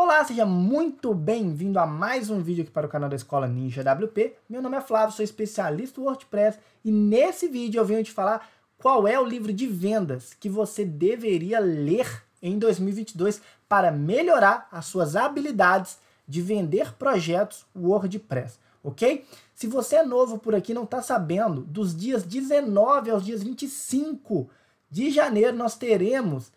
Olá, seja muito bem-vindo a mais um vídeo aqui para o canal da Escola Ninja WP. Meu nome é Flávio, sou especialista do WordPress e nesse vídeo eu venho te falar qual é o livro de vendas que você deveria ler em 2022 para melhorar as suas habilidades de vender projetos WordPress, ok? Se você é novo por aqui não está sabendo, dos dias 19 aos dias 25 de janeiro nós teremos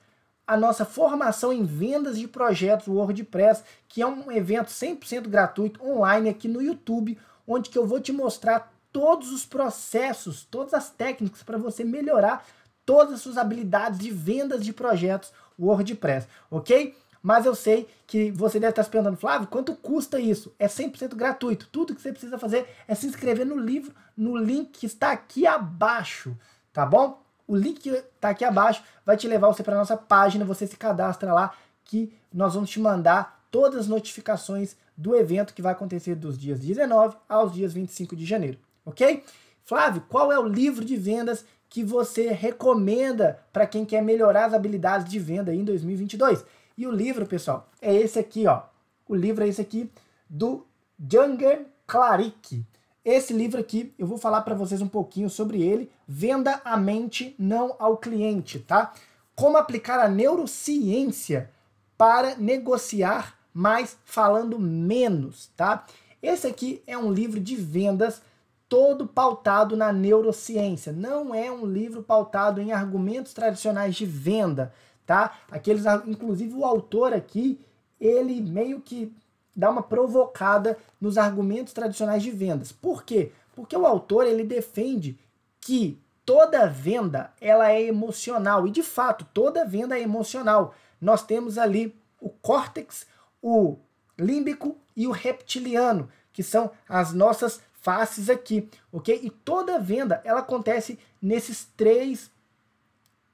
a nossa formação em vendas de projetos WordPress, que é um evento 100% gratuito online aqui no YouTube, onde que eu vou te mostrar todos os processos, todas as técnicas para você melhorar todas as suas habilidades de vendas de projetos WordPress, ok? Mas eu sei que você deve estar tá se perguntando, Flávio, quanto custa isso? É 100% gratuito. Tudo que você precisa fazer é se inscrever no livro, no link que está aqui abaixo, tá bom? O link está aqui abaixo, vai te levar você para nossa página, você se cadastra lá que nós vamos te mandar todas as notificações do evento que vai acontecer dos dias 19 aos dias 25 de janeiro, ok? Flávio, qual é o livro de vendas que você recomenda para quem quer melhorar as habilidades de venda em 2022? E o livro, pessoal, é esse aqui, ó. O livro é esse aqui do Junger Claric. Esse livro aqui, eu vou falar para vocês um pouquinho sobre ele. Venda a mente, não ao cliente, tá? Como aplicar a neurociência para negociar mais falando menos, tá? Esse aqui é um livro de vendas todo pautado na neurociência. Não é um livro pautado em argumentos tradicionais de venda, tá? Aqueles, inclusive o autor aqui, ele meio que dá uma provocada nos argumentos tradicionais de vendas. Por quê? Porque o autor ele defende que toda venda ela é emocional e de fato toda venda é emocional. Nós temos ali o córtex, o límbico e o reptiliano, que são as nossas faces aqui, ok? E toda venda ela acontece nesses três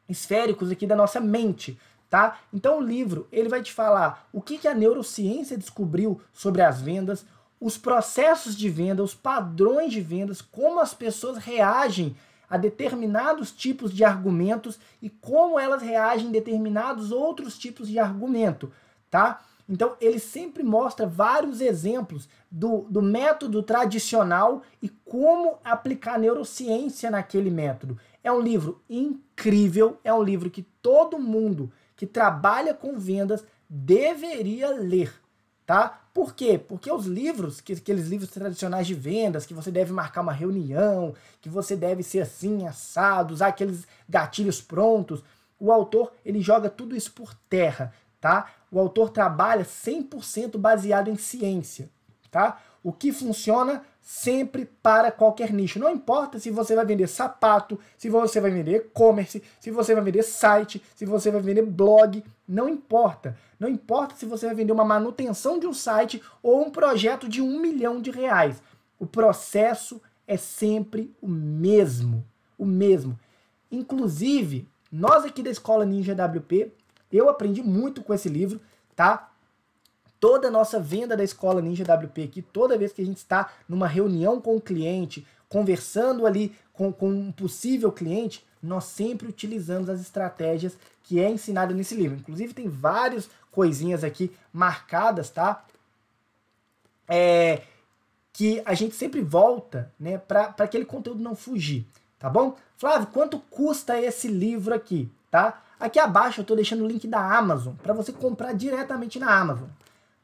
esféricos aqui da nossa mente, tá? Então o livro, ele vai te falar o que, que a neurociência descobriu sobre as vendas, os processos de venda, os padrões de vendas, como as pessoas reagem a determinados tipos de argumentos e como elas reagem a determinados outros tipos de argumento, tá? Então ele sempre mostra vários exemplos do, do método tradicional e como aplicar neurociência naquele método. É um livro incrível, é um livro que todo mundo que trabalha com vendas deveria ler, tá? Por quê? Porque os livros, que, aqueles livros tradicionais de vendas, que você deve marcar uma reunião, que você deve ser assim, assado, usar aqueles gatilhos prontos, o autor ele joga tudo isso por terra, tá? O autor trabalha 100% baseado em ciência, tá? O que funciona sempre para qualquer nicho. Não importa se você vai vender sapato, se você vai vender e-commerce, se você vai vender site, se você vai vender blog, não importa. Não importa se você vai vender uma manutenção de um site ou um projeto de um milhão de reais. O processo é sempre o mesmo. O mesmo. Inclusive, nós aqui da Escola Ninja WP, eu aprendi muito com esse livro, tá? toda a nossa venda da escola Ninja WP aqui, toda vez que a gente está numa reunião com o cliente, conversando ali com, com um possível cliente, nós sempre utilizamos as estratégias que é ensinada nesse livro. Inclusive tem várias coisinhas aqui marcadas, tá? É, que a gente sempre volta, né, para aquele conteúdo não fugir, tá bom? Flávio, quanto custa esse livro aqui, tá? Aqui abaixo eu estou deixando o link da Amazon para você comprar diretamente na Amazon.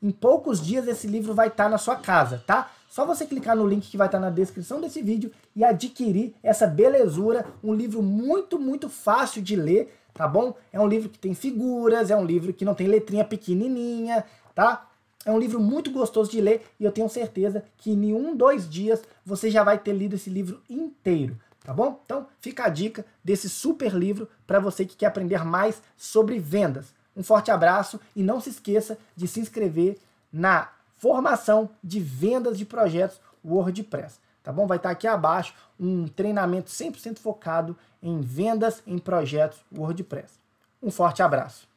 Em poucos dias esse livro vai estar tá na sua casa, tá? Só você clicar no link que vai estar tá na descrição desse vídeo e adquirir essa belezura, um livro muito, muito fácil de ler, tá bom? É um livro que tem figuras, é um livro que não tem letrinha pequenininha, tá? É um livro muito gostoso de ler e eu tenho certeza que em um, dois dias você já vai ter lido esse livro inteiro, tá bom? Então fica a dica desse super livro para você que quer aprender mais sobre vendas. Um forte abraço e não se esqueça de se inscrever na formação de vendas de projetos WordPress. Tá bom? Vai estar tá aqui abaixo um treinamento 100% focado em vendas em projetos WordPress. Um forte abraço.